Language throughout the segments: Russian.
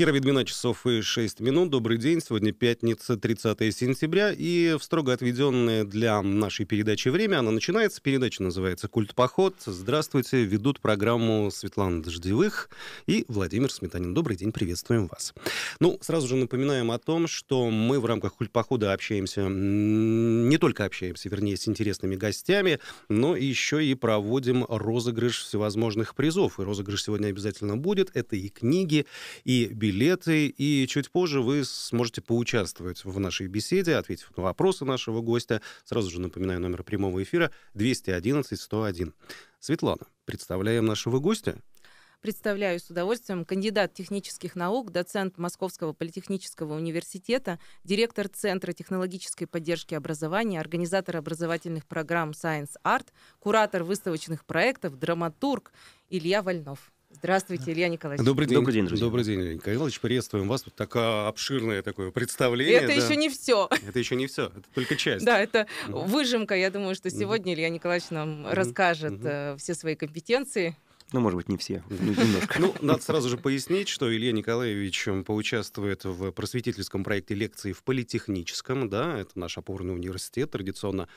Кира Ведьмина, часов и 6 минут. Добрый день. Сегодня пятница, 30 сентября. И в строго отведенное для нашей передачи время, она начинается. Передача называется «Культ поход». Здравствуйте. Ведут программу Светлана Дождевых и Владимир Сметанин. Добрый день. Приветствуем вас. Ну, сразу же напоминаем о том, что мы в рамках «Культ похода» общаемся, не только общаемся, вернее, с интересными гостями, но еще и проводим розыгрыш всевозможных призов. И розыгрыш сегодня обязательно будет. Это и книги, и билеты билеты, и чуть позже вы сможете поучаствовать в нашей беседе, ответив на вопросы нашего гостя. Сразу же напоминаю номер прямого эфира 211-101. Светлана, представляем нашего гостя представляю с удовольствием кандидат технических наук, доцент Московского политехнического университета, директор Центра технологической поддержки образования, организатор образовательных программ Science Art, куратор выставочных проектов, драматург Илья Вольнов. Здравствуйте, Илья Николаевич. Добрый день. Добрый день, друзья. Добрый день, Илья Николаевич. Приветствуем вас. Вот такое обширное такое представление. Это да. еще не все. Это еще не все. Это только часть. Да, это выжимка. Я думаю, что сегодня Илья Николаевич нам расскажет э, все свои компетенции ну, может быть, не все, немножко. Ну, надо сразу же пояснить, что Илья Николаевич поучаствует в просветительском проекте лекции в Политехническом, да, это наш опорный университет, традиционно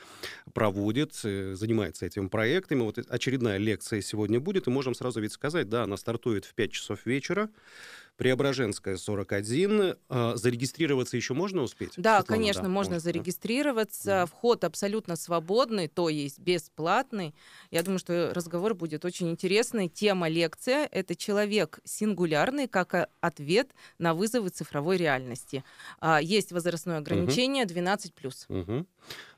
проводит, э, занимается этим проектом. И вот очередная лекция сегодня будет, и можем сразу ведь сказать, да, она стартует в 5 часов вечера, Преображенская, 41. А, зарегистрироваться еще можно успеть? Да, Светлана, конечно, да, можно, можно зарегистрироваться. Да. Вход абсолютно свободный, то есть бесплатный. Я думаю, что разговор будет очень интересный. Тема лекция – это человек сингулярный как э, ответ на вызовы цифровой реальности. А, есть возрастное ограничение 12+. Угу.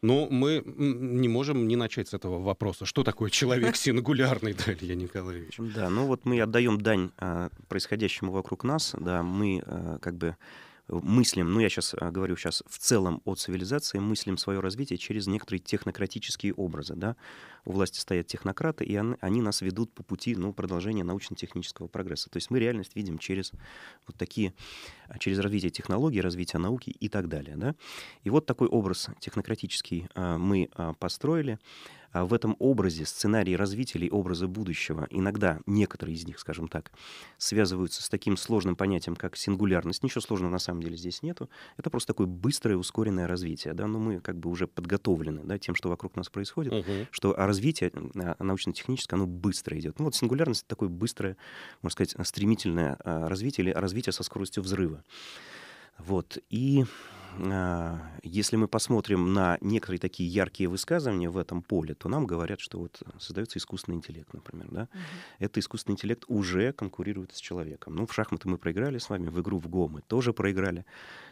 Но мы не можем не начать с этого вопроса. Что такое человек сингулярный, Дарья Николаевич? Да, ну вот мы отдаем дань а, происходящему вокруг нас, да, мы э, как бы э, мыслим, ну я сейчас э, говорю сейчас в целом о цивилизации, мыслим свое развитие через некоторые технократические образы. Да? У власти стоят технократы, и он, они нас ведут по пути ну, продолжения научно-технического прогресса. То есть мы реальность видим через вот такие, а, через развитие технологий, развитие науки и так далее. Да? И вот такой образ технократический э, мы построили. А в этом образе, сценарии развителей образа будущего, иногда некоторые из них, скажем так, связываются с таким сложным понятием, как сингулярность. Ничего сложного на самом деле здесь нету. Это просто такое быстрое, ускоренное развитие. Да? Но мы как бы уже подготовлены да, тем, что вокруг нас происходит, угу. uh что а, развитие а, научно-техническое, оно быстро идет. Ну вот сингулярность — это такое быстрое, можно сказать, стремительное развитие или развитие со скоростью взрыва. Вот. И а, если мы посмотрим на некоторые такие яркие высказывания в этом поле, то нам говорят, что вот создается искусственный интеллект, например. Да? Угу. Это искусственный интеллект уже конкурирует с человеком. Ну, в шахматы мы проиграли с вами, в игру в ГО мы тоже проиграли.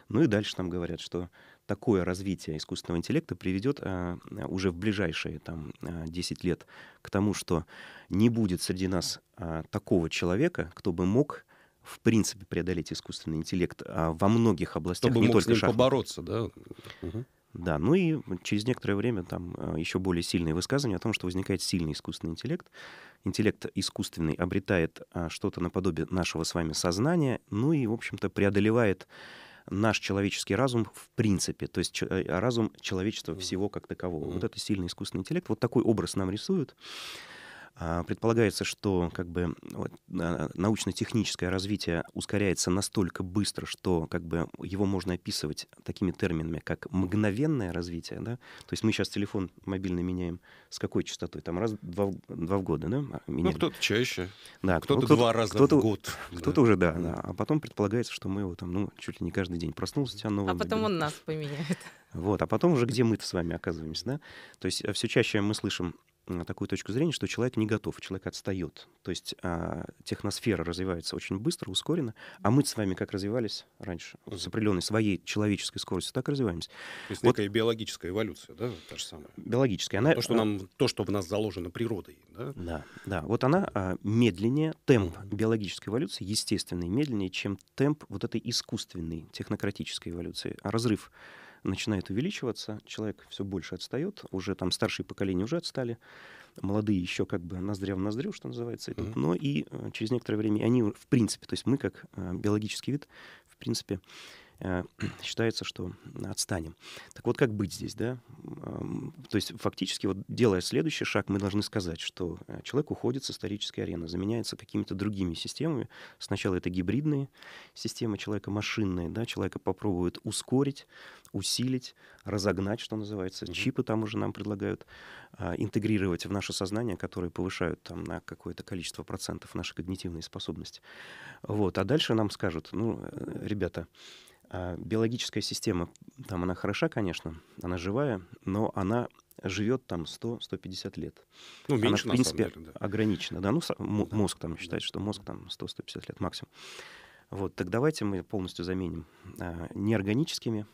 Ну и дальше нам говорят, что такое развитие искусственного интеллекта приведет а, уже в ближайшие там, 10 а, лет к тому, что не будет среди нас а, такого человека, кто бы мог в принципе преодолеть искусственный интеллект а, во многих областях, Чтобы не мог только с ним шахмат. побороться, да? Угу. Да, ну и через некоторое время там а, еще более сильные высказывания о том, что возникает сильный искусственный интеллект. Интеллект искусственный обретает а, что-то наподобие нашего с вами сознания, ну и, в общем-то, преодолевает наш человеческий разум в принципе, то есть э, разум человечества всего как такового. Вот это сильный искусственный интеллект. Вот такой образ нам рисуют. А, предполагается, что как бы, а, научно-техническое развитие ускоряется настолько быстро, что как бы, его можно описывать такими терминами, как мгновенное развитие. Да? То есть мы сейчас телефон мобильный меняем с какой частотой? Там раз два, два в года, да? А, ну, меняем. Ну, кто-то чаще, да, кто-то ну, кто два раза кто в год. Кто-то да. уже, да, да. А потом предполагается, что мы его там ну, чуть ли не каждый день проснулся, тебя новый. А потом мобильный. он нас поменяет. Вот, а потом уже где мы-то с вами оказываемся, да? То есть э, все чаще мы слышим такую точку зрения, что человек не готов, человек отстает. То есть а, техносфера развивается очень быстро, ускоренно, а мы с вами как развивались раньше, с определенной своей человеческой скоростью, так развиваемся. То есть вот, биологическая эволюция, да, та же самая? Биологическая. Она, то, что, э, нам, то, что в нас заложено природой, да? Да, да. Вот она а, медленнее, темп биологической эволюции, естественный, медленнее, чем темп вот этой искусственной технократической эволюции. А разрыв начинает увеличиваться, человек все больше отстает, уже там старшие поколения уже отстали, молодые еще как бы ноздря в ноздрю, что называется, mm-hmm. но и э, через некоторое время они в принципе, то есть мы как э, биологический вид, в принципе, Э, считается, что отстанем. Так вот, как быть здесь, да? То есть фактически, вот делая следующий шаг, мы должны сказать, что э, человек уходит с исторической арены, заменяется какими-то другими системами. Сначала это гибридные системы человека, машинные, да, человека попробуют ускорить, усилить, разогнать, что называется. Чипы там уже нам предлагают а, интегрировать в наше сознание, которые повышают там на какое-то количество процентов наши когнитивные способности. Вот. А дальше нам скажут, ну, э, ребята, а, биологическая система, там она хороша, конечно, она живая, но она живет там 100-150 лет. Ну, меньше, она, в принципе, деле, да. ограничена. Да, ну, мозг там считает, что мозг там 100-150 лет максимум. Вот, так давайте мы полностью заменим а, неорганическими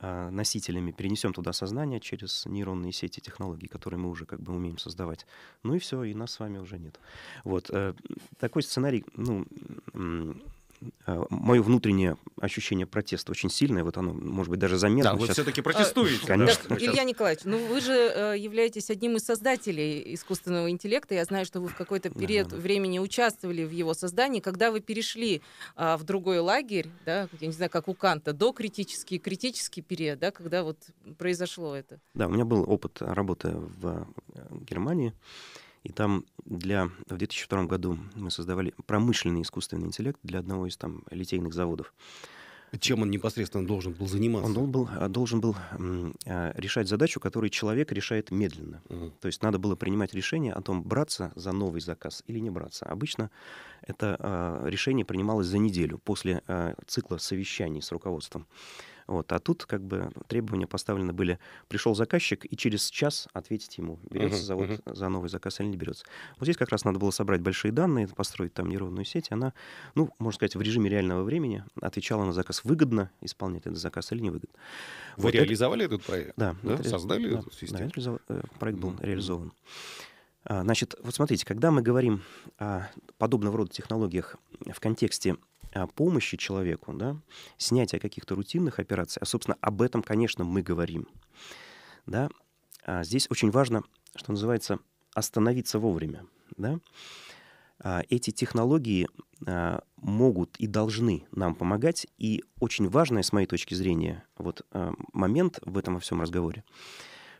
а, носителями, перенесем туда сознание через нейронные сети технологий, которые мы уже как бы умеем создавать. Ну и все, и нас с вами уже нет. Вот, а, такой сценарий, ну, Э, мое внутреннее ощущение протеста очень сильное, вот оно, может быть, даже заметно. Да, вы все-таки протестуете. Э, конечно. Так, Илья Николаевич, ну вы же э, являетесь одним из создателей искусственного интеллекта. Я знаю, что вы в какой-то период да, времени участвовали в его создании. Когда вы перешли а, в другой лагерь, да, я не знаю, как у Канта, до критический, критический период, да, когда вот произошло это? Да, у меня был опыт работы в Германии. И там для... В 2002 году мы создавали промышленный искусственный интеллект для одного из там литейных заводов. Чем он непосредственно должен был заниматься? Он был, должен был а, а, решать задачу, которую человек решает медленно. Угу. То есть надо было принимать решение о том, браться за новый заказ или не браться. Обычно это а, решение принималось за неделю после цикла совещаний с руководством. Вот. А тут как бы требования поставлены были. Пришел заказчик, и через час ответить ему, берется uh-huh, завод uh-huh. за новый заказ или а не берется. Вот здесь как раз надо было собрать большие данные, построить там нейронную сеть. Она, ну, можно сказать, в режиме реального времени отвечала на заказ выгодно, исполнять этот заказ или невыгодно. Вы вот реализовали это... этот проект? Да. да? Это... Создали да, эту систему? Да, реализов... Э, проект был mm-hmm. реализован. А, значит, вот смотрите, когда мы говорим о подобного рода технологиях в контексте помощи человеку, да, снятия каких-то рутинных операций, а, собственно, об этом, конечно, мы говорим. Да. А здесь очень важно, что называется, остановиться вовремя. Да. А эти технологии а, могут и должны нам помогать. И очень важный с моей точки зрения, вот а, момент в этом во всем разговоре,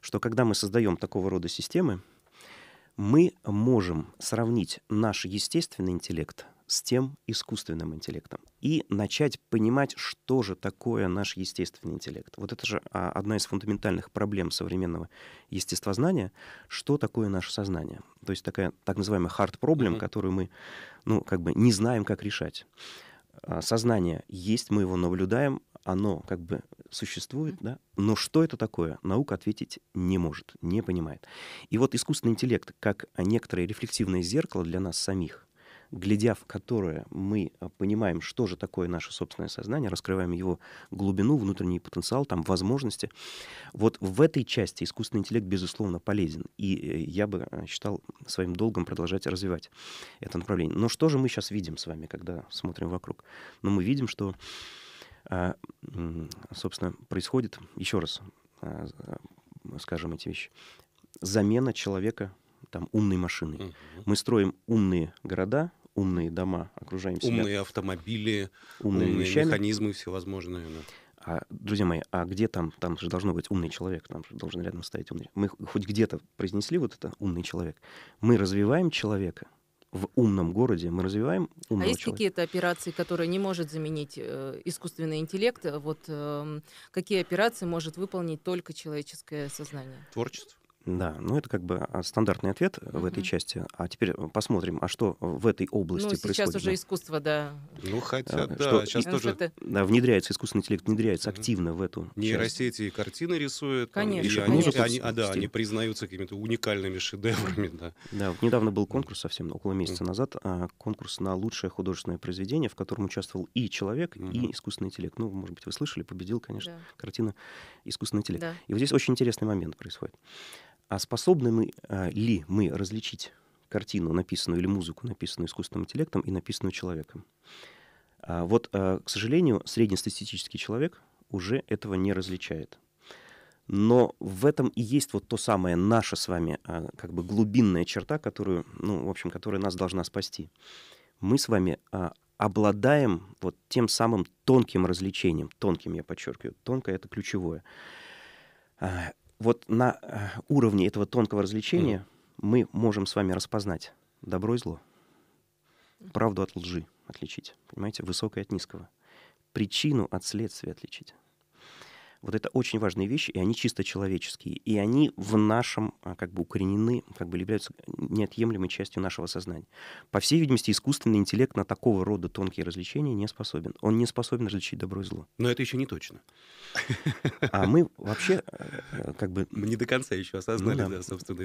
что когда мы создаем такого рода системы, мы можем сравнить наш естественный интеллект – с тем искусственным интеллектом и начать понимать, что же такое наш естественный интеллект. Вот это же а, одна из фундаментальных проблем современного естествознания, что такое наше сознание. То есть такая так называемая hard problem, mm-hmm. которую мы ну, как бы не знаем, как решать. А, сознание есть, мы его наблюдаем, оно как бы существует, да, но что это такое, наука ответить не может, не понимает. И вот искусственный интеллект, как некоторое рефлексивное зеркало для нас самих, глядя в которое мы э, понимаем, что же такое наше собственное сознание, раскрываем его глубину, внутренний потенциал, там возможности. Вот в этой части искусственный интеллект, безусловно, полезен. И э, я бы э, считал своим долгом продолжать развивать это направление. Но что же мы сейчас видим с вами, когда смотрим вокруг? Ну, мы видим, что собственно, происходит, еще раз скажем эти вещи, замена человека там умной машиной. Мы строим умные города, умные дома, окружаем себя. Умные автомобили, умные, умные механизмы всевозможные. Да. А, друзья мои, а где там, там же должно быть умный человек, там же должен рядом стоять умный. Мы хоть где-то произнесли вот это умный человек. Мы развиваем человека в умном городе, мы развиваем а умного А есть человека. какие-то операции, которые не может заменить э, искусственный интеллект? Вот э, какие операции может выполнить только человеческое сознание? Творчество. Да, ну это как бы а, стандартный ответ угу. в этой части. А теперь э, посмотрим, а что в этой области ну, сейчас происходит. сейчас уже искусство, да. Ну хотя, э, да, что, сейчас и, тоже... Да, внедряется, искусственный интеллект внедряется угу. активно в эту Не Нейросети и картины рисуют. Конечно. Там, и конечно. Они, они, а, да, они признаются какими-то уникальными шедеврами, да. Да, вот недавно был конкурс совсем, ну, около месяца угу. назад, а, конкурс на лучшее художественное произведение, в котором участвовал и человек, угу. и искусственный интеллект. Ну, может быть, вы слышали, победил, конечно, да. картина «Искусственный интеллект». Да. И вот здесь очень интересный момент происходит. А способны мы, а, ли мы различить картину, написанную или музыку, написанную искусственным интеллектом и написанную человеком? А, вот, а, к сожалению, среднестатистический человек уже этого не различает. Но в этом и есть вот то самое наша с вами а, как бы глубинная черта, которую, ну, в общем, которая нас должна спасти. Мы с вами а, обладаем вот тем самым тонким развлечением, тонким я подчеркиваю, тонкое это ключевое, а, вот на э, уровне этого тонкого развлечения mm. мы можем с вами распознать добро и зло, правду от лжи отличить, понимаете, высокое от низкого, причину от следствия отличить. Вот это очень важные вещи, и они чисто человеческие. И они в нашем, а, как бы, укоренены, как бы являются неотъемлемой частью нашего сознания. По всей видимости, искусственный интеллект на такого рода тонкие развлечения не способен. Он не способен различить добро и зло. Но это еще не точно. А мы вообще, э, э, как бы... Мы не до конца еще осознали, ну, да. да, собственно,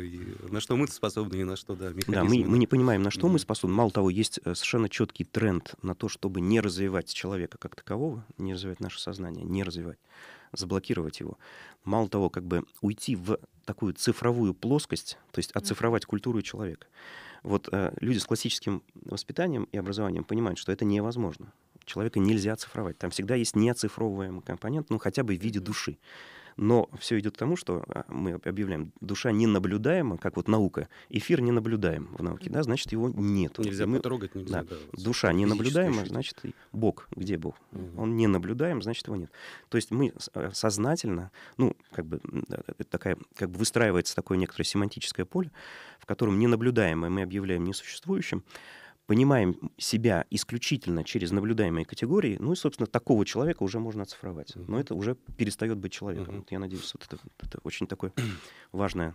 на что мы способны и на что, да, механизмы. Да, мы, мы не понимаем, на что да. мы способны. Мало того, есть э, совершенно четкий тренд на то, чтобы не развивать человека как такового, не развивать наше сознание, не развивать заблокировать его. Мало того, как бы уйти в такую цифровую плоскость, то есть оцифровать культуру человека. Вот э, люди с классическим воспитанием и образованием понимают, что это невозможно. Человека нельзя оцифровать. Там всегда есть неоцифровываемый компонент, ну хотя бы в виде души. Но все идет к тому, что а, мы объявляем, душа ненаблюдаема, как вот наука. Эфир не наблюдаем в науке, да, значит, его нет. Нельзя мы, потрогать, нельзя. Да, да, душа ненаблюдаема, значит, Бог где был? Угу. Он не наблюдаем, значит, его нет. То есть мы э, сознательно, ну, как бы, это такая, как бы выстраивается такое некоторое семантическое поле, в котором ненаблюдаемое мы объявляем несуществующим, понимаем себя исключительно через наблюдаемые категории, ну и, собственно, такого человека уже можно оцифровать. Но это уже перестает быть человеком. Вот я надеюсь, вот это, это очень такое важное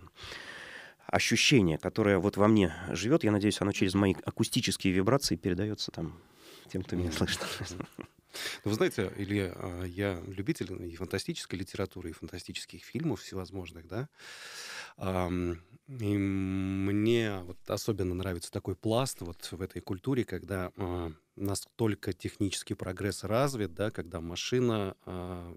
ощущение, которое вот во мне живет. Я надеюсь, оно через мои акустические вибрации передается там тем, кто меня слышит. Ну, вы знаете, Илья, а, я любитель и фантастической литературы, и фантастических фильмов всевозможных, да. И мне вот особенно нравится такой пласт вот в этой культуре, когда э, настолько технический прогресс развит, да, когда машина э,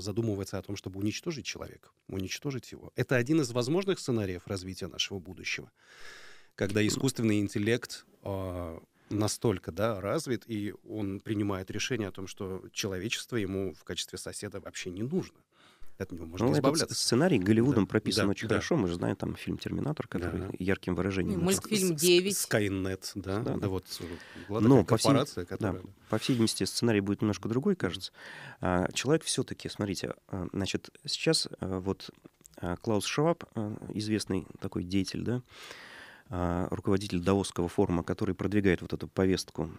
задумывается о том, чтобы уничтожить человека, уничтожить его. Это один из возможных сценариев развития нашего будущего, когда искусственный интеллект э, настолько да, развит, и он принимает решение о том, что человечество ему в качестве соседа вообще не нужно. От него можно ну, избавляться. Этот сценарий Голливудом да, прописан да, очень да. хорошо. Мы же знаем там фильм «Терминатор», который да. ярким выражением... Ну, мультфильм «9». «Скайнет», да. да, да. да вот, э, Но по всей, которая... да, по всей видимости, сценарий будет немножко другой, кажется. А, человек все-таки, смотрите, э, значит, сейчас э, вот Клаус Шваб, известный такой деятель, да, а, руководитель Даосского форума, который продвигает вот эту повестку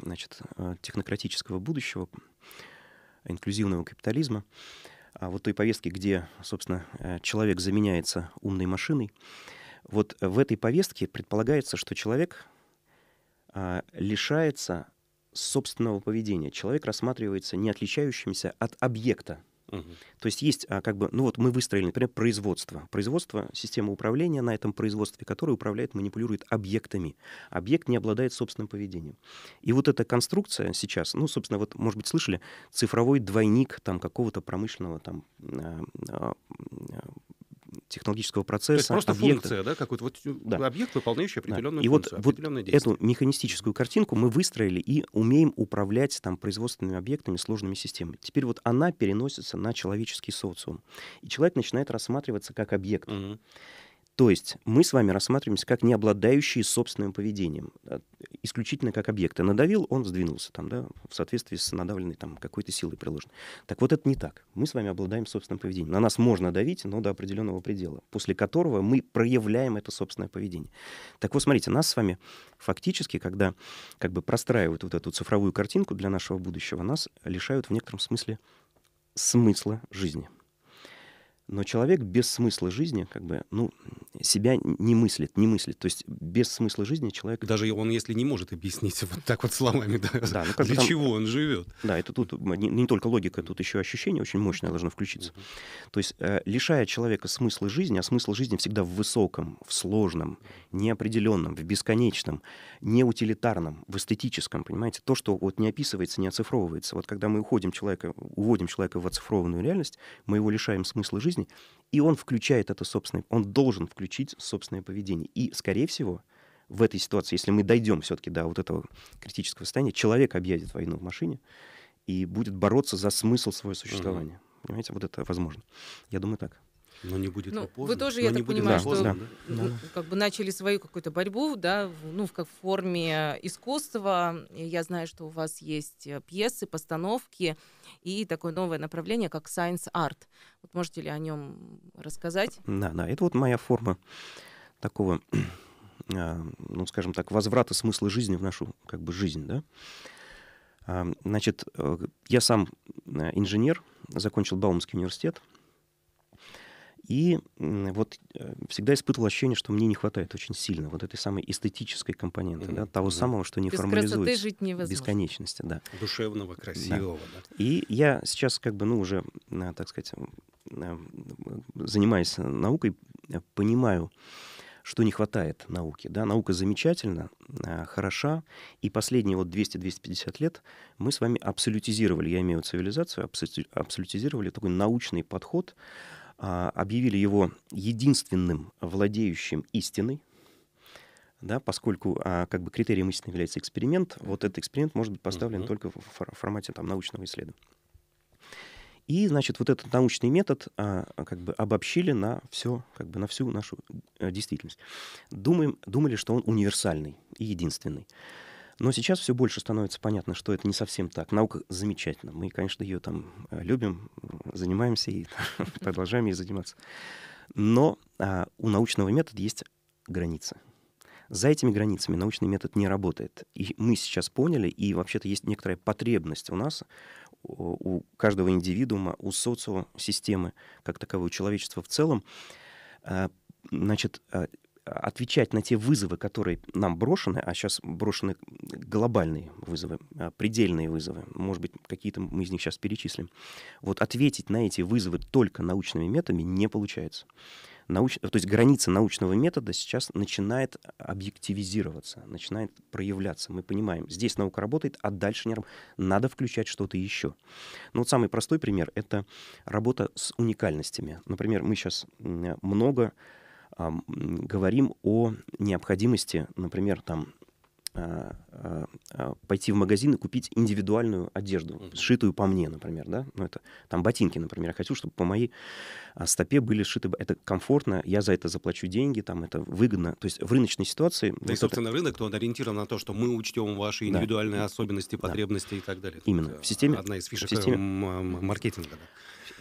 значит, технократического будущего, инклюзивного капитализма, а, вот той повестки, где, собственно, э, человек заменяется умной машиной, вот в этой повестке предполагается, что человек а, лишается собственного поведения. Человек рассматривается не отличающимся от объекта Угу. То есть есть а, как бы, ну вот мы выстроили, например, производство. Производство — система управления на этом производстве, которое управляет, манипулирует объектами. Объект не обладает собственным поведением. И вот эта конструкция сейчас, ну, собственно, вот, может быть, слышали, цифровой двойник там какого-то промышленного там а, а, технологического процесса. То есть просто объекта. функция, да, какой-то вот э, да. объект, выполняющий определенную да. И функцию, вот, определенное вот действие. эту механистическую картинку мы выстроили и умеем управлять там производственными объектами, сложными системами. Теперь вот она переносится на человеческий социум. И человек начинает рассматриваться как объект. Угу. То есть мы с вами рассматриваемся как не обладающие собственным поведением, а исключительно как объекты. Надавил, он сдвинулся там, да, в соответствии с надавленной там какой-то силой приложенной. Так вот это не так. Мы с вами обладаем собственным поведением. На нас можно давить, но до определенного предела, после которого мы проявляем это собственное поведение. Так вот, смотрите, нас с вами фактически, когда как бы простраивают вот эту цифровую картинку для нашего будущего, нас лишают в некотором смысле смысла жизни. Но человек без смысла жизни, как бы, ну, себя не мыслит, не мыслит. То есть без смысла жизни человек... Даже он, если не может объяснить вот так вот словами, да, да ну, для там... чего он живет. Да, это тут не, не только логика, тут еще ощущение очень мощное должно включиться. Mm-hmm. То есть э, лишая человека смысла жизни, а смысл жизни всегда в высоком, в сложном, неопределенном, в бесконечном, неутилитарном, в эстетическом, понимаете? То, что вот не описывается, не оцифровывается. Вот когда мы уходим человека, уводим человека в оцифрованную реальность, мы его лишаем смысла жизни, жизни, и он включает это собственное, он должен включить собственное поведение. И, скорее всего, в этой ситуации, если мы дойдем все-таки до вот этого критического состояния, человек объявит войну в машине и будет бороться за смысл своего существования. Угу. Понимаете, вот это возможно. Я думаю так. Но не будет ну, поздно. Вы тоже, Но я так понимаю, что поздно, да? как бы начали свою какую-то борьбу, да, ну, в как форме искусства. Я знаю, что у вас есть э, пьесы, постановки и такое новое направление, как science art. Вот можете ли о нем рассказать? Да, да, это вот моя форма такого, а, ну, скажем так, возврата смысла жизни в нашу, как бы, жизнь, да. А, значит, э, я сам э, инженер, закончил Баумский университет, и вот э, всегда испытывал ощущение, что мне не хватает очень сильно вот этой самой эстетической компоненты, mm-hmm. да, того mm-hmm. самого, что не Без формализуется. жить невозможно. Бесконечности, да. Душевного, красивого. Да. Да. И я сейчас как бы, ну, уже, э, так сказать, э, занимаясь наукой, понимаю, что не хватает науки. Да? Наука замечательна, хороша, и последние вот 200-250 лет мы с вами абсолютизировали, я имею в виду цивилизацию, абсолютизировали такой научный подход, а, объявили его единственным владеющим истиной, да, поскольку а, как бы критерием истины является эксперимент, вот этот эксперимент может быть поставлен uh-huh. только в формате там, научного исследования. И, значит, вот этот научный метод а, как бы обобщили на все, как бы на всю нашу э, действительность. Думаем, думали, что он универсальный и единственный. Но сейчас все больше становится понятно, что это не совсем так. Наука замечательна. Мы, конечно, ее там э, любим, занимаемся и продолжаем ей заниматься. Но а, у научного метода есть границы. За этими границами научный метод не работает. И мы сейчас поняли, и вообще-то есть некоторая потребность у нас, у каждого индивидуума, у социосистемы, как таковой, у человечества в целом, а, значит, а, отвечать на те вызовы, которые нам брошены, а сейчас брошены глобальные вызовы, а, предельные вызовы, может быть, какие-то мы из них сейчас перечислим, вот ответить на эти вызовы только научными методами не получается. Науч... То есть граница научного метода сейчас начинает объективизироваться, начинает проявляться. Мы понимаем, здесь наука работает, а дальше не Надо включать что-то еще. Но ну, вот самый простой пример — это работа с уникальностями. Например, мы сейчас много а, говорим о необходимости, например, там а, а, пойти в магазин и купить индивидуальную одежду, mm сшитую по мне, например, да, ну это там ботинки, например, я хочу, чтобы по моей стопе были сшиты, это комфортно, я за это заплачу деньги, там это выгодно, то есть в рыночной ситуации. Да ну вот и, собственно, это... рынок, он ориентирован на то, что мы учтем ваши индивидуальные да. особенности, потребности да. и так далее. Именно. Это в системе... Одна из фишек в системе... маркетинга. Да.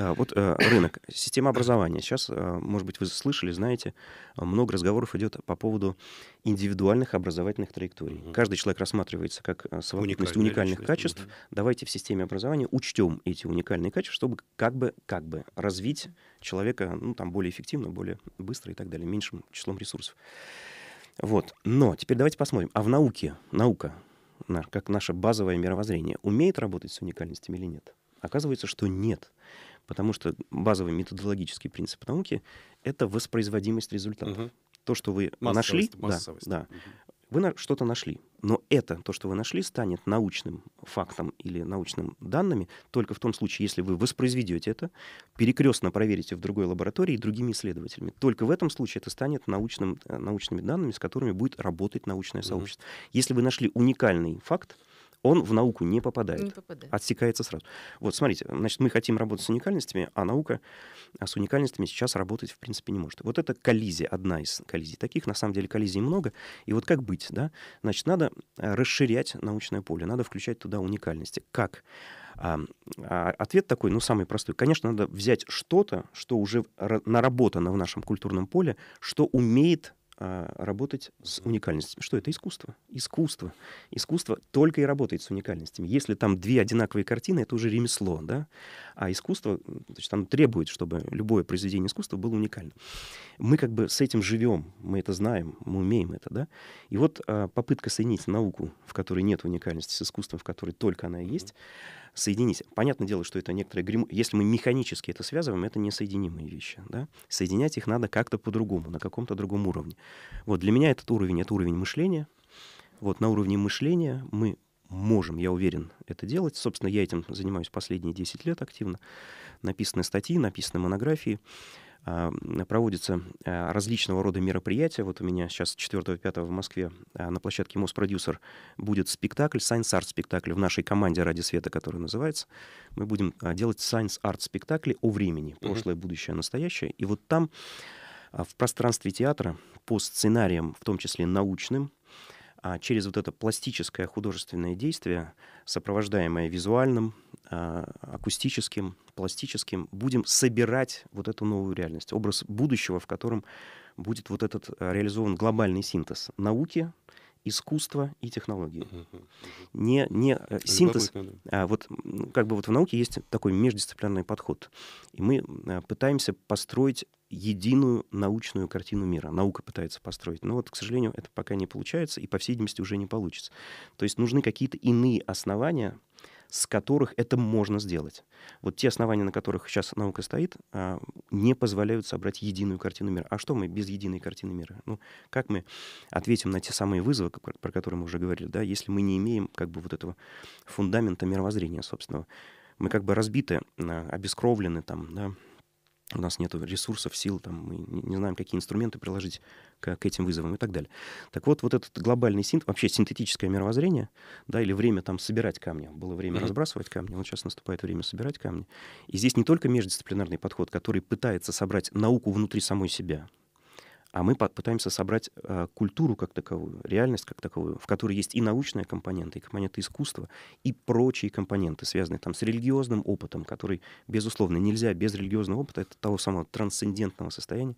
А, вот э, рынок, система образования. Сейчас, э, может быть, вы слышали, знаете, много разговоров идет по поводу индивидуальных образовательных траекторий. Угу. Каждый человек рассматривается как э, совокупность уникальных качеств. Угу. Давайте в системе образования учтем эти уникальные качества, чтобы как бы, как бы развить человека ну, там, более эффективно, более быстро и так далее, меньшим числом ресурсов. Вот. Но теперь давайте посмотрим. А в науке, наука, как наше базовое мировоззрение, умеет работать с уникальностями или нет? Оказывается, что нет. Потому что базовый методологический принцип науки — это воспроизводимость результатов. Угу. То, что вы массовость, нашли, массовость. да, да, угу. вы что-то нашли. Но это, то, что вы нашли, станет научным фактом или научным данными только в том случае, если вы воспроизведете это, перекрестно проверите в другой лаборатории другими исследователями. Только в этом случае это станет научным, э, научными данными, с которыми будет работать научное сообщество. Угу. Если вы нашли уникальный факт, он в науку не попадает. Не попадает. Отсекается сразу. Вот, смотрите, значит, мы хотим работать с уникальностями, а наука а с уникальностями сейчас работать в принципе не может. Вот это коллизия, одна из коллизий. Таких, на самом деле, коллизий много. И вот как быть, да? Значит, надо э, расширять научное поле, надо включать туда уникальности. Как? А, а, ответ такой, ну, самый простой. Конечно, надо взять что-то, что уже наработано в нашем культурном поле, что умеет а, работать с уникальностями. Что это? Искусство. Искусство. Искусство только и работает с уникальностями. Если там две одинаковые картины, это уже ремесло, да? А искусство, значит, оно требует, чтобы любое произведение искусства было уникальным. Мы как бы с этим живем, мы это знаем, мы умеем это, да. И вот а, попытка соединить науку, в которой нет уникальности, с искусством, в которой только она есть, соединить. Понятное дело, что это некоторые грим... Если мы механически это связываем, это несоединимые вещи, да. Соединять их надо как-то по-другому, на каком-то другом уровне. Вот для меня этот уровень — это уровень мышления. Вот на уровне мышления мы можем, я уверен, это делать. Собственно, я этим занимаюсь последние 10 лет активно. Написаны статьи, написаны монографии а, проводятся а, различного рода мероприятия. Вот у меня сейчас 4-5 в Москве а, на площадке Моспродюсер будет спектакль, Science Art спектакль в нашей команде «Ради света», который называется. Мы будем делать Science Art спектакли о времени, прошлое, будущее, настоящее. И вот там в пространстве театра по сценариям, в том числе научным, а через вот это пластическое художественное действие, сопровождаемое визуальным, а, акустическим, пластическим, будем собирать вот эту новую реальность, образ будущего, в котором будет вот этот э, реализован глобальный синтез науки, искусства и технологии. Не, не э, синтез. А, вот, как бы вот в науке есть такой междисциплинарный подход. И мы э, пытаемся построить единую научную картину мира. Наука пытается построить. Но вот, к сожалению, это пока не получается, и, по всей видимости, уже не получится. То есть нужны какие-то иные основания, с которых это можно сделать. Вот те основания, на которых сейчас наука стоит, а, не позволяют собрать единую картину мира. А что мы без единой картины мира? Ну, как мы ответим на те самые вызовы, про которые мы уже говорили, да, если мы не имеем как бы вот этого фундамента мировоззрения собственного? Мы как бы разбиты, а, обескровлены там, да, у нас нет ресурсов, сил, там, мы не знаем, какие инструменты приложить к, к этим вызовам и так далее. Так вот, вот этот глобальный синт, вообще синтетическое мировоззрение, да, или время там собирать камни, было время mm-hmm. разбрасывать камни, вот сейчас наступает время собирать камни. И здесь не только междисциплинарный подход, который пытается собрать науку внутри самой себя, а мы пытаемся собрать э, культуру как таковую, реальность как таковую, в которой есть и научные компоненты, и компоненты искусства, и прочие компоненты, связанные там с религиозным опытом, который, безусловно, нельзя без религиозного опыта, это того самого трансцендентного состояния.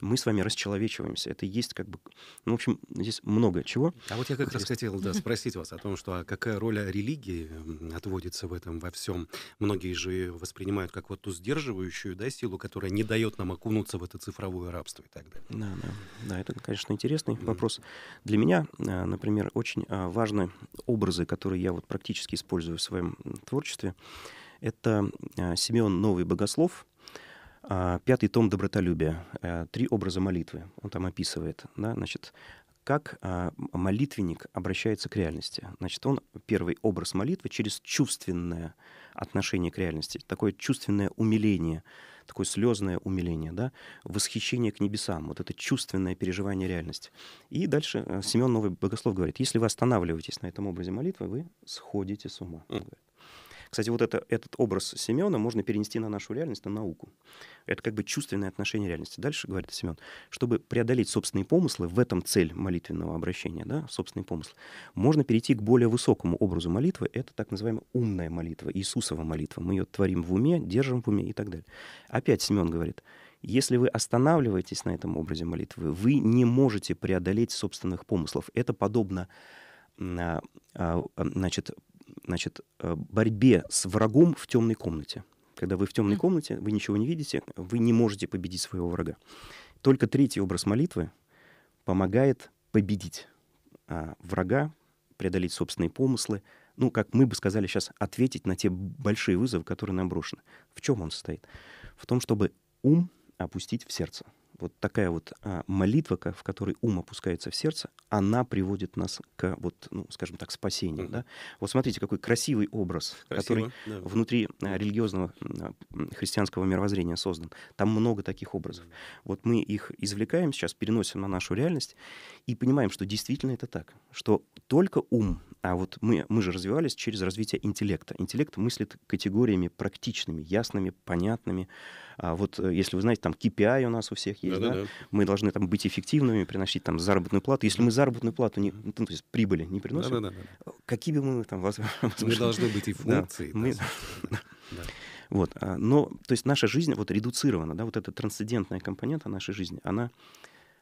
Мы с вами расчеловечиваемся. Это есть как бы... Ну, в общем, здесь много чего. А вот я как здесь... раз хотел да, спросить вас о том, что а какая роль религии отводится в этом во всем. Многие же воспринимают как вот ту сдерживающую да, силу, которая не дает нам окунуться в это цифровое рабство и так далее. Да да. Да, это, конечно, интересный mm-hmm. вопрос. Для меня, э, например, очень э, важны образы, которые я вот практически использую в своем творчестве. Это э, Симеон Новый Богослов, пятый том Добротолюбия, три образа молитвы он там описывает. Да, значит, как молитвенник обращается к реальности. Значит, он первый образ молитвы через чувственное отношение к реальности, такое чувственное умиление – такое слезное умиление, да, восхищение к небесам, вот это чувственное переживание реальности. И дальше э, Семен Новый Богослов говорит, если вы останавливаетесь на этом образе молитвы, вы сходите с ума. Mm. Кстати, вот это, этот образ Семена можно перенести на нашу реальность, на науку. Это как бы чувственное отношение реальности. Дальше говорит Семен, чтобы преодолеть собственные помыслы, в этом цель молитвенного обращения, да, собственный помысл, можно перейти к более высокому образу молитвы. Это так называемая умная молитва, Иисусова молитва. Мы ее творим в уме, держим в уме и так далее. Опять Семен говорит, если вы останавливаетесь на этом образе молитвы, вы не можете преодолеть собственных помыслов. Это подобно а, а, значит, значит, э, борьбе с врагом в темной комнате. Когда вы в темной комнате, вы ничего не видите, вы не можете победить своего врага. Только третий образ молитвы помогает победить а, врага, преодолеть собственные помыслы, ну, как мы бы сказали сейчас, ответить на те большие вызовы, которые нам брошены. В чем он состоит? В том, чтобы ум опустить в сердце вот такая вот а, молитва, в которой ум опускается в сердце, она приводит нас к, вот, ну, скажем так, спасению. Mm-hmm. Да? Вот смотрите, какой красивый образ, Красиво, который да. внутри а, религиозного а, христианского мировоззрения создан. Там много таких образов. Mm-hmm. Вот мы их извлекаем сейчас, переносим на нашу реальность и понимаем, что действительно это так, что только ум а вот мы, мы же развивались через развитие интеллекта. Интеллект мыслит категориями практичными, ясными, понятными. А вот э, если вы знаете, там KPI у нас у всех есть, да, да? Да, мы должны там быть эффективными, приносить там заработную плату. Если мы заработную плату, не, ну, то есть прибыли не приносим, да, да, да, да. какие бы мы там... Возможно, мы должны быть и функции. Да, мы... Вот, а, но, то есть наша жизнь вот редуцирована, да, вот эта трансцендентная компонента нашей жизни, она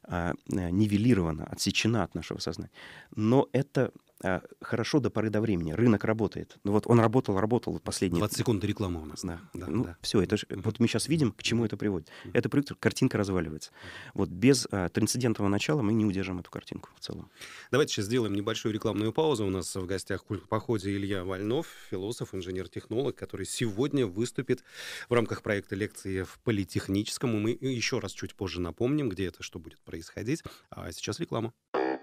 а, э, нивелирована, отсечена от нашего сознания. Но это Э, хорошо до поры до времени. Рынок работает. Ну вот он работал, работал последние... 20 секунд до рекламы у нас. Да. да ну, да. все, это ж... mm-hmm. вот мы сейчас видим, к чему это приводит. Mm-hmm. Это приводит, картинка разваливается. Вот без а, трансцендентного начала мы не удержим эту картинку в целом. Давайте сейчас сделаем небольшую рекламную паузу. У нас в гостях в походе Илья Вольнов, философ, инженер-технолог, который сегодня выступит в рамках проекта лекции в Политехническом. И мы еще раз чуть позже напомним, где это, что будет происходить. А сейчас Реклама.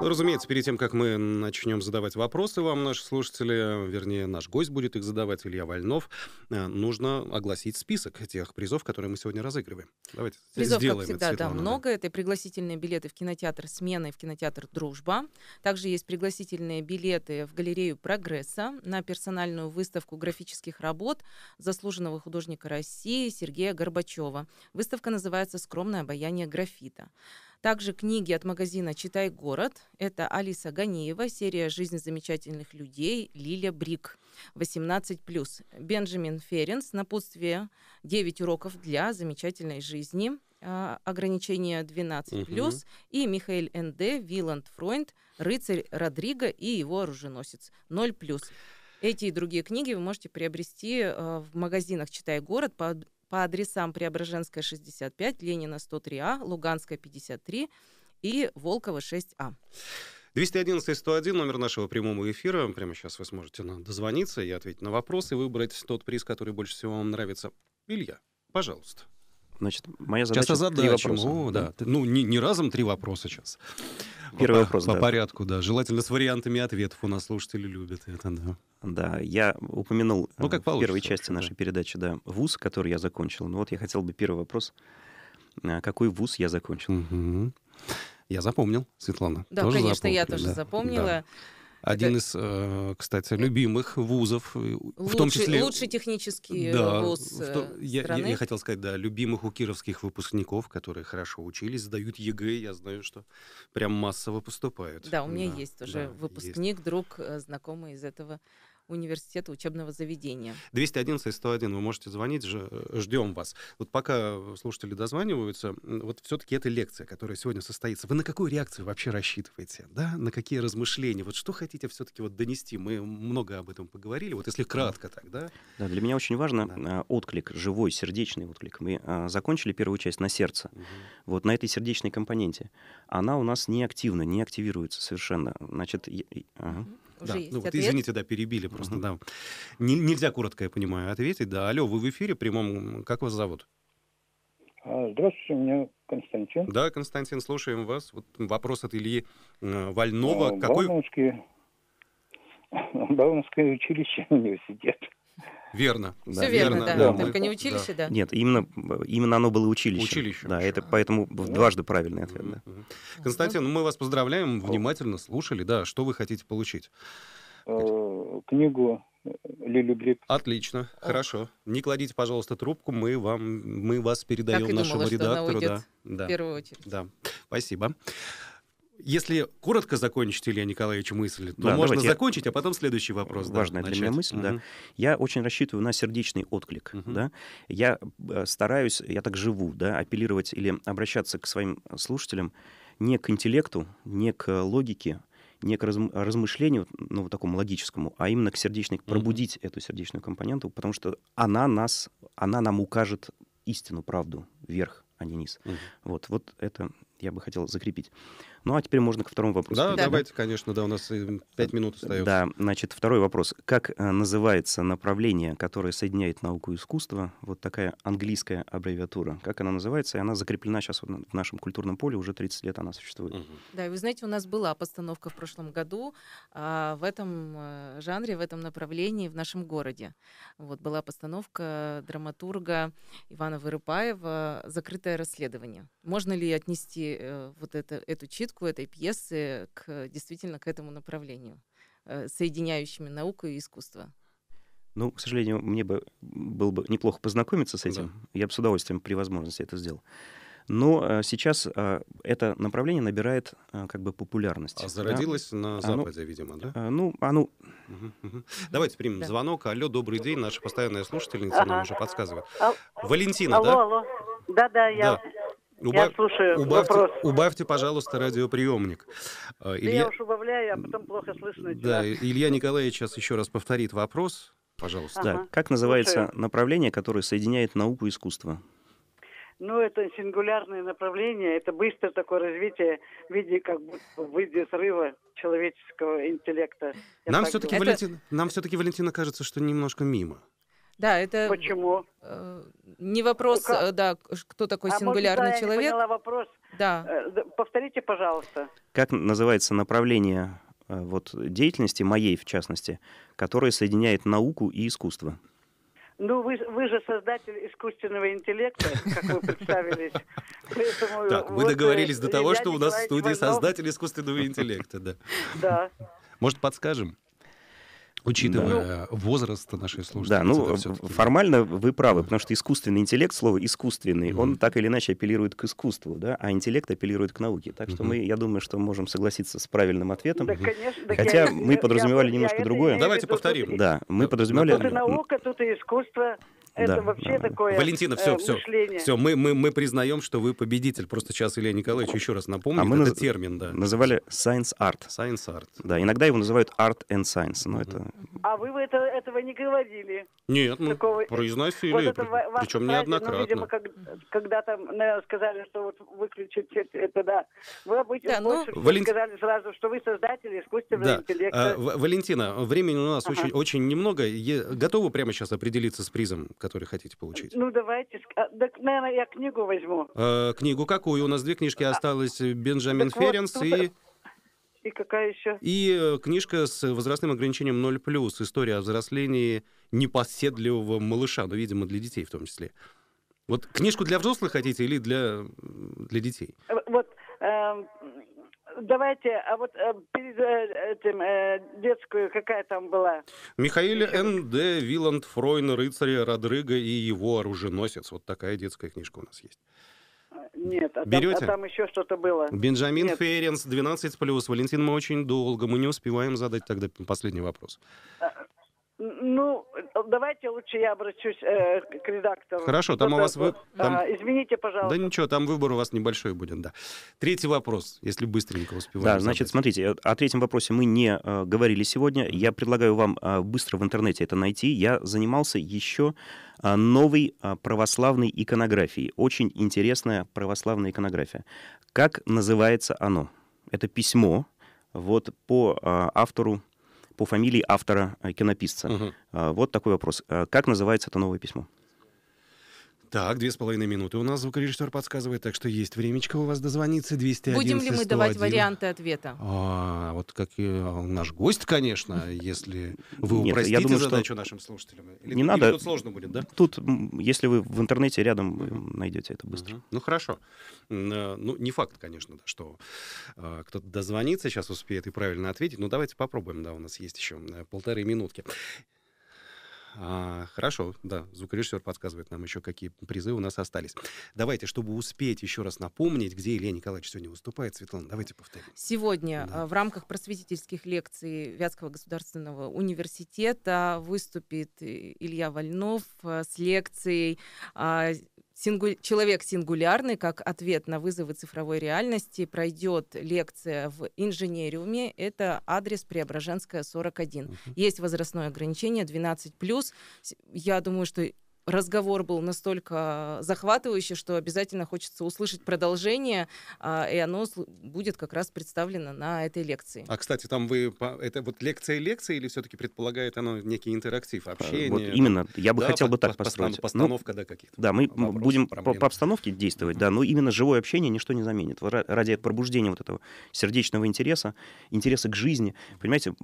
Ну, разумеется, перед тем, как мы начнем задавать вопросы вам, наши слушатели, вернее, наш гость будет их задавать, Илья Вольнов, э, нужно огласить список тех призов, которые мы сегодня разыгрываем. Давайте Призов, сделаем как всегда, это, да, много. Это пригласительные билеты в кинотеатр «Смена» и в кинотеатр «Дружба». Также есть пригласительные билеты в галерею «Прогресса» на персональную выставку графических работ заслуженного художника России Сергея Горбачева. Выставка называется «Скромное обаяние графита». Также книги от магазина «Читай город». Это Алиса Ганеева, серия «Жизнь замечательных людей», Лиля Брик, 18+. Бенджамин Ференс, напутствие «9 уроков для замечательной жизни», а, ограничение 12+, угу. и Михаил Н.Д., Виланд Фройнд, «Рыцарь Родриго» и его оруженосец, 0+. Эти и другие книги вы можете приобрести а, в магазинах «Читай город» по по адресам Преображенская 65, Ленина 103А, Луганская 53 и Волкова 6А. 211-101, номер нашего прямого эфира. Прямо сейчас вы сможете нам дозвониться и ответить на вопросы, выбрать тот приз, который больше всего вам нравится. Илья, пожалуйста. Значит, моя задача... Сейчас Азат, да, чему, да. ну, не, не разом три вопроса сейчас. Первый по, вопрос, По да. порядку, да. Желательно с вариантами ответов. У нас слушатели любят это, да. Да, я упомянул ну, э, как в первой части нашей да. передачи, да, вуз, который я закончил. Ну вот я хотел бы первый вопрос. Э, какой вуз я закончил? Угу. Я запомнил, Светлана. Да, тоже конечно, запомнил. я тоже да. запомнила. Да. Один это... из, э, кстати, любимых вузов, лучший, в том числе... Лучший технический э, да, вуз э, то... я, я, я хотел сказать, да, любимых у кировских выпускников, которые хорошо учились, сдают ЕГЭ, я знаю, что прям массово поступают. Да, у меня да, есть тоже да, выпускник, есть. друг, знакомый из этого университета, учебного заведения. 211 101, вы можете звонить, ждем вас. Вот пока слушатели дозваниваются, вот все-таки эта лекция, которая сегодня состоится, вы на какую реакцию вообще рассчитываете, да, на какие размышления, вот что хотите все-таки вот донести, мы много об этом поговорили, вот если кратко так, да? Да, для меня очень важно да. А, отклик, живой, сердечный отклик. Мы а, закончили первую часть на сердце, угу. вот на этой сердечной компоненте. Она у нас не активна, не активируется совершенно. Значит, я... ага уже да. есть ну, вот, ответ. Извините, да, перебили просто, угу. да. Н- нельзя коротко, я понимаю, ответить. Да, алло, вы в эфире прямом. Как вас зовут? А, здравствуйте, меня Константин. Да, Константин, слушаем вас. Вот вопрос от Ильи э, Вольнова. Какой... Бауманский... Бауманское училище, университет. Верно. Все верно, верно, да. да. Только не училище, да. да. Нет, именно, именно оно было училище. Училище. Да, это поэтому дважды правильный ответ. Да. Константин, ну, мы вас поздравляем, внимательно слушали, да, что вы хотите получить? Э, книгу Лилю Брик. Отлично, хорошо. Не кладите, пожалуйста, трубку, мы вам, мы вас передаем так и нашему думала, редактору, что она да, да. В первую очередь. Да, спасибо. Если коротко закончить, Илья Николаевич, мысль, то да, можно закончить, а потом следующий вопрос. Важная да, для меня мысль, угу. да. Я очень рассчитываю на сердечный отклик, угу. да. Я э, стараюсь, я так живу, да, апеллировать или обращаться к своим слушателям не к интеллекту, не к логике, не к размышлению, ну, вот такому логическому, а именно к сердечной, пробудить mm эту сердечную компоненту, потому что она нас, она нам укажет истину, правду, вверх, а не низ. mm Вот, вот это я бы хотел закрепить. Ну а теперь можно ко второму вопросу. Да, да. давайте, конечно, да, у нас 5 минут остается. Да, значит, второй вопрос. Как э, называется направление, которое соединяет науку и искусство? Вот такая английская аббревиатура. Как она называется? И она закреплена сейчас в нашем культурном поле, уже 30 лет она существует. Угу. Да, и вы знаете, у нас была постановка в прошлом году а, в этом э, жанре, в этом направлении в нашем городе. Вот была постановка драматурга Ивана Вырыпаева «Закрытое расследование». Можно ли отнести э, вот это, эту читку подводку этой пьесы к, действительно к этому направлению, э, соединяющими науку и искусство. Ну, к сожалению, мне бы было бы неплохо познакомиться с этим. Да. Я бы с удовольствием при возможности это сделал. Но э, сейчас э, это направление набирает как бы популярность. А зародилось да? на а, ну, Западе, оно, видимо, да? Ну, оно... Угу, Давайте примем да. звонок. Алло, добрый день. Наша постоянная слушательница ага. нам уже подсказывает. Ал... Валентина, алло, да? Алло, алло. Да-да, я... Да. Уба... Я слушаю убавьте, вопрос. Убавьте, пожалуйста, радиоприемник. Э, Илья... Я уж убавляю, а потом плохо слышно. Да, Илья Николаевич сейчас еще раз повторит вопрос. Пожалуйста. Ага. Да. Как называется слушаю. направление, которое соединяет науку и искусство? Ну, это сингулярное направление, это быстрое такое развитие в виде как бы в виде срыва человеческого интеллекта. нам все-таки, это... Валентина, нам все-таки, Валентина, кажется, что немножко мимо. Да, это... Почему? Э, не вопрос, ну, да, кто такой а сингулярный может, да, человек. Я не поняла вопрос. Э, да. повторите, пожалуйста. Как называется направление вот, деятельности, моей в частности, которое соединяет науку и искусство? Ну, вы, вы же создатель искусственного интеллекта, как вы представились. Поэтому так, мы договорились до того, что у нас в студии создатель искусственного интеллекта, да. Да. Может, подскажем? Учитывая да. возраст нашей службы. Да, ну, формально вы правы, потому что искусственный интеллект, слово искусственный, mm-hmm. он так или иначе апеллирует к искусству, да, а интеллект апеллирует к науке. Так что mm-hmm. мы, я думаю, что можем согласиться с правильным ответом. Да, конечно. Хотя я, мы подразумевали я, немножко я другое. Давайте повторим. Да, мы подразумевали... Тут и наука, тут и искусство. Это да, вообще да. такое Валентина, все, э, все, мышление. все, мы, мы, мы признаем, что вы победитель. Просто сейчас Илья Николаевич еще раз напомнит, а мы это наз... термин, да. называли science art. Science art. Да, иногда его называют art and science, но mm-hmm. это а вы это, этого не говорили. Нет, мы Такого... произносили, вот это причем неоднократно. Ну, видимо, как, когда там, наверное, э, сказали, что вот выключить это, да. Вы обычно да, ну, больше ну... Вален... сказали сразу, что вы создатель искусственного да. интеллекта. А, Валентина, времени у нас ага. очень, очень немного. Е... Готовы прямо сейчас определиться с призом, который хотите получить? Ну, давайте. А, так, наверное, я книгу возьму. А, книгу какую? У нас две книжки а, осталось. Бенджамин так Ференс вот, и... И какая еще? И э, книжка с возрастным ограничением 0+, история о взрослении непоседливого малыша, ну, видимо, для детей в том числе. Вот книжку для взрослых хотите или для, для детей? Э, вот э, давайте, а вот э, перед этим э, детскую какая там была? Михаил Н. Д. Виланд Фройн, рыцарь Родрыга и его оруженосец. Вот такая детская книжка у нас есть. Нет, а Берете? Там, а там еще что-то было. Бенджамин Нет. Ференс, 12+. Валентин, мы очень долго, мы не успеваем задать тогда последний вопрос. А, ну, давайте лучше я обращусь э, к редактору. Хорошо, там вот у вас... Вы... Там... А, извините, пожалуйста. Да ничего, там выбор у вас небольшой будет, да. Третий вопрос, если быстренько успеваем. Да, задать. значит, смотрите, э, о третьем вопросе мы не э, говорили сегодня. Я предлагаю вам э, быстро в интернете это найти. Я занимался еще э, новой э, православной иконографией. Очень интересная православная иконография. Как называется оно? Это письмо вот по э, автору по фамилии автора э, кинописца. Угу. Вот такой вопрос. Э, как называется это новое письмо? Так, две с половиной минуты у нас звукорежиссер подсказывает, так что есть времечко у вас дозвониться. 211 Будем ли мы 101. давать варианты ответа? А, вот как и а, наш гость, конечно, если вы Нет, упростите я думаю, задачу что... нашим слушателям. Или, не или надо. тут сложно будет, да? Тут, если вы в интернете рядом, найдете это быстро. uh Ну, хорошо. Э, ну, не факт, конечно, что а, кто-то дозвонится, сейчас успеет и правильно ответить. Но ну, давайте попробуем, да, у нас есть еще э, полторы минутки. А, хорошо, да, звукорежиссер подсказывает нам еще, какие призы у нас остались. Давайте, чтобы успеть еще раз напомнить, где Илья Николаевич сегодня выступает, Светлана, давайте повторим. Сегодня да. Э, в рамках просветительских лекций Вятского государственного университета выступит э, Илья Вольнов э, с лекцией а, Сингу... человек сингулярный, как ответ на вызовы цифровой реальности, пройдет лекция в инженериуме. Это адрес Преображенская, 41. Угу. Есть возрастное ограничение 12+. Я думаю, что разговор был настолько захватывающий, что обязательно хочется услышать продолжение, а, и оно будет как раз представлено на этой лекции. А, кстати, там вы... Это вот лекция лекция или все-таки предполагает оно некий интерактив, э, общение? Вот именно. Я бы да, хотел бы так по, построить. Ну, постановка, ну, да, каких-то Да, мы вопросов, будем по, по обстановке действовать, да, но именно живое общение ничто не заменит. Ради пробуждения вот этого сердечного интереса, интереса к жизни, понимаете,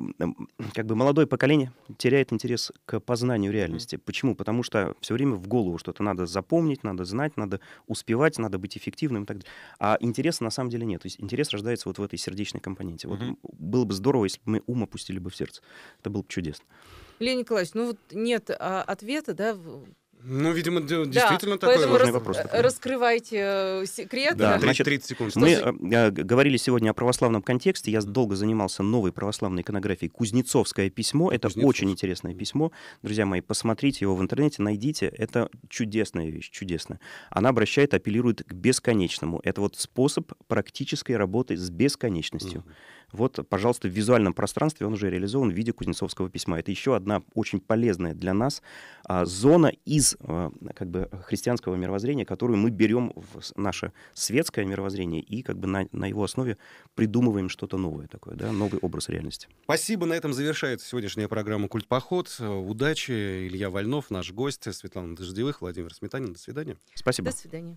как бы молодое поколение теряет интерес к познанию реальности. Почему? Потому что все все время в голову что-то надо запомнить, надо знать, надо успевать, надо быть эффективным и так далее. А интереса на самом деле нет. То есть интерес рождается вот в этой сердечной компоненте. Вот mm-hmm. было бы здорово, если бы мы ум опустили бы в сердце. Это было бы чудесно. Леонид Николаевич, ну вот нет а, ответа, да, ну, видимо, действительно да, такой важный рас... вопрос. Такой. Раскрывайте э, секрет. Да, значит, 30 секунд. мы э, э, говорили сегодня о православном контексте. Я долго занимался новой православной иконографией. Кузнецовское письмо. Это Кузнецов. очень интересное письмо. Друзья мои, посмотрите его в интернете, найдите. Это чудесная вещь, чудесная. Она обращает, апеллирует к бесконечному. Это вот способ практической работы с бесконечностью. Угу. Вот, пожалуйста, в визуальном пространстве он уже реализован в виде кузнецовского письма. Это еще одна очень полезная для нас а, зона из а, как бы христианского мировоззрения, которую мы берем в наше светское мировоззрение и как бы на, на его основе придумываем что-то новое такое, да, новый образ реальности. Спасибо, на этом завершается сегодняшняя программа «Культ поход». Э, удачи, Илья Вольнов, наш гость, Светлана Дождевых, Владимир Сметанин. До свидания. Спасибо. До свидания.